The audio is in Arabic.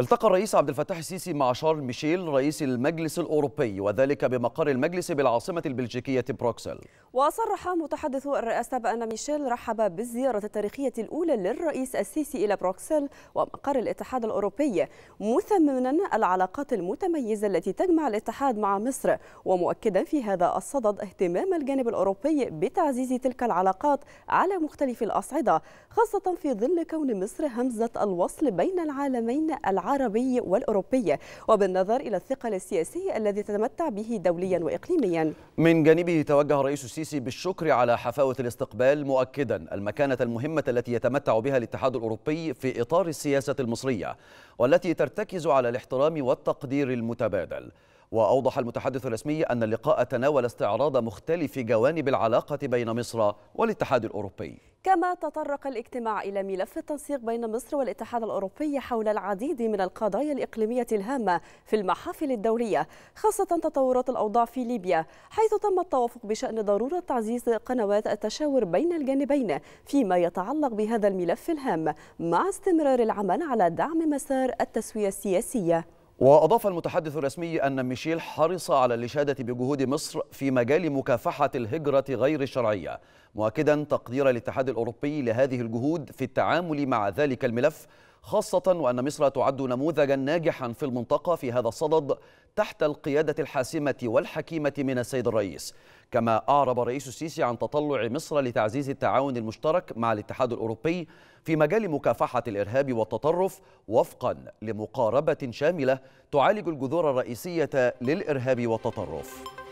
التقى الرئيس عبد الفتاح السيسي مع شارل ميشيل رئيس المجلس الأوروبي وذلك بمقر المجلس بالعاصمة البلجيكية بروكسل وصرح متحدث الرئاسة بأن ميشيل رحب بالزيارة التاريخية الأولى للرئيس السيسي إلى بروكسل ومقر الاتحاد الأوروبي مثمنا العلاقات المتميزة التي تجمع الاتحاد مع مصر ومؤكدا في هذا الصدد اهتمام الجانب الأوروبي بتعزيز تلك العلاقات على مختلف الأصعدة خاصة في ظل كون مصر همزة الوصل بين العالمين العالمين العربي والأوروبي وبالنظر إلى الثقل السياسي الذي تتمتع به دوليا وإقليميا من جانبه توجه الرئيس السيسي بالشكر على حفاوة الاستقبال مؤكدا المكانة المهمة التي يتمتع بها الاتحاد الأوروبي في إطار السياسة المصرية والتي ترتكز على الاحترام والتقدير المتبادل وأوضح المتحدث الرسمي أن اللقاء تناول استعراض مختلف جوانب العلاقة بين مصر والاتحاد الأوروبي كما تطرق الاجتماع إلى ملف التنسيق بين مصر والاتحاد الأوروبي حول العديد من القضايا الإقليمية الهامة في المحافل الدولية خاصة تطورات الأوضاع في ليبيا حيث تم التوافق بشأن ضرورة تعزيز قنوات التشاور بين الجانبين فيما يتعلق بهذا الملف الهام مع استمرار العمل على دعم مسار التسوية السياسية وأضاف المتحدث الرسمي أن ميشيل حرص على الإشادة بجهود مصر في مجال مكافحة الهجرة غير الشرعية مؤكدا تقدير الاتحاد الأوروبي لهذه الجهود في التعامل مع ذلك الملف خاصة وأن مصر تعد نموذجا ناجحا في المنطقة في هذا الصدد تحت القيادة الحاسمة والحكيمة من السيد الرئيس كما أعرب الرئيس السيسي عن تطلع مصر لتعزيز التعاون المشترك مع الاتحاد الأوروبي في مجال مكافحة الإرهاب والتطرف وفقا لمقاربة شاملة تعالج الجذور الرئيسية للإرهاب والتطرف